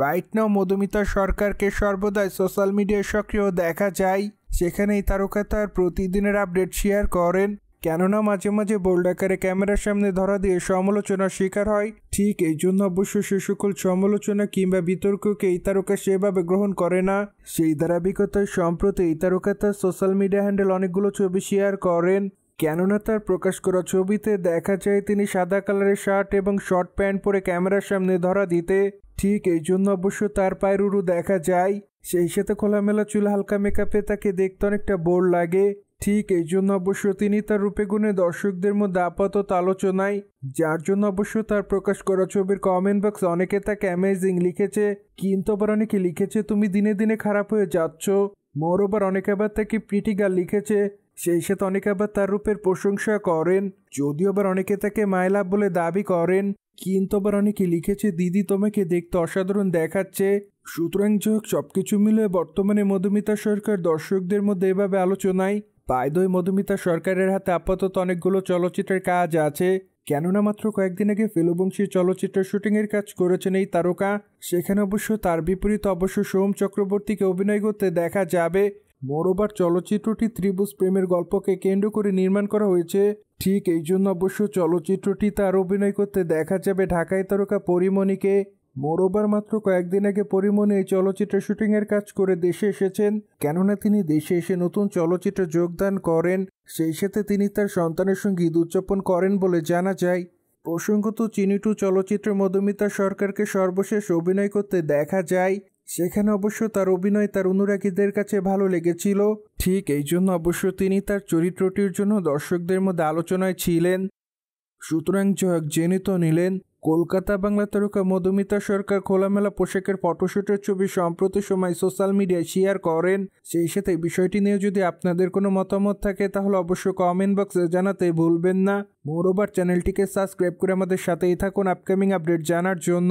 right now Madhumita সরকারকে সর্বদাই social মিডিয়ায় সক্রিয় দেখা যায় সেখানে এই তারকা তার প্রতিদিনের আপডেট শেয়ার করেন কেননা মাঝে মাঝে বোল্ড আকারে ক্যামেরার সামনে ধরা দিয়ে সমালোচনার শিকার হয় ঠিক এই জন্য অবশ্য সে সকল সমালোচনা কিংবা বিতর্ককে এই তারকা সেভাবে গ্রহণ করে না সেই ধারাবিকতায় সম্প্রতি এই তারকা তার সোশ্যাল মিডিয়া হ্যান্ডেল অনেকগুলো ছবি শেয়ার করেন কেননা তার প্রকাশ করা ছবিতে দেখা যায় তিনি সাদা কালারের শার্ট এবং শর্ট প্যান্ট পরে ক্যামেরার সামনে ধরা দিতে ঠিক এই জন্য অবশ্য তার পায়ের উরু দেখা যায় সেই সাথে খোলামেলা চুল হালকা মেকআপে তাকে দেখতে অনেকটা বোর লাগে ঠিক এই জন্য অবশ্য তিনি তার রূপে গুণে দর্শকদের মধ্যে আপাতত আলোচনায় যার জন্য অবশ্য তার প্রকাশ করা ছবির কমেন্ট বক্স অনেকে তাকে অ্যামেজিং লিখেছে কিন্তু আবার অনেকে লিখেছে তুমি দিনে দিনে খারাপ হয়ে যাচ্ছ মোর ওবার অনেকে আবার তাকে প্রিটিগার লিখেছে সেই সাথে অনেকে আবার তার রূপের প্রশংসা করেন যদিও আবার অনেকে তাকে মায়লাভ বলে দাবি করেন আবার অনেকে লিখেছে দিদি তোমাকে দেখতে অসাধারণ দেখাচ্ছে সুতরাং যোগ সব কিছু মিলে বর্তমানে মধুমিতা সরকার দর্শকদের মধ্যে এভাবে আলোচনায় পায়দয় মধুমিতা সরকারের হাতে আপাতত অনেকগুলো চলচ্চিত্রের কাজ আছে কেননা মাত্র কয়েকদিন আগে ফেলুবংশী চলচ্চিত্র শুটিংয়ের কাজ করেছেন এই তারকা সেখানে অবশ্য তার বিপরীত অবশ্য সোম চক্রবর্তীকে অভিনয় করতে দেখা যাবে মোরোবার চলচ্চিত্রটি ত্রিভুজ প্রেমের গল্পকে কেন্দ্র করে নির্মাণ করা হয়েছে ঠিক এই জন্য অবশ্য চলচ্চিত্রটি তার অভিনয় করতে দেখা যাবে ঢাকায় তারকা পরিমণিকে মোরোবার মাত্র কয়েকদিন আগে পরিমণি এই চলচ্চিত্র শুটিংয়ের কাজ করে দেশে এসেছেন কেননা তিনি দেশে এসে নতুন চলচ্চিত্রে যোগদান করেন সেই সাথে তিনি তার সন্তানের সঙ্গে ঈদ উদযাপন করেন বলে জানা যায় প্রসঙ্গত চিনিটু চলচ্চিত্রে মধুমিতা সরকারকে সর্বশেষ অভিনয় করতে দেখা যায় সেখানে অবশ্য তার অভিনয় তার অনুরাগীদের কাছে ভালো লেগেছিল ঠিক এই জন্য অবশ্য তিনি তার চরিত্রটির জন্য দর্শকদের মধ্যে আলোচনায় ছিলেন সুতরাং জয়ক জেনে তো নিলেন কলকাতা বাংলা তারকা মধুমিতা সরকার খোলামেলা পোশাকের ফটোশ্যুটের ছবি সম্প্রতি সময় সোশ্যাল মিডিয়ায় শেয়ার করেন সেই সাথে বিষয়টি নিয়ে যদি আপনাদের কোনো মতামত থাকে তাহলে অবশ্যই কমেন্ট বক্সে জানাতে ভুলবেন না মোরোবার চ্যানেলটিকে সাবস্ক্রাইব করে আমাদের সাথেই থাকুন আপকামিং আপডেট জানার জন্য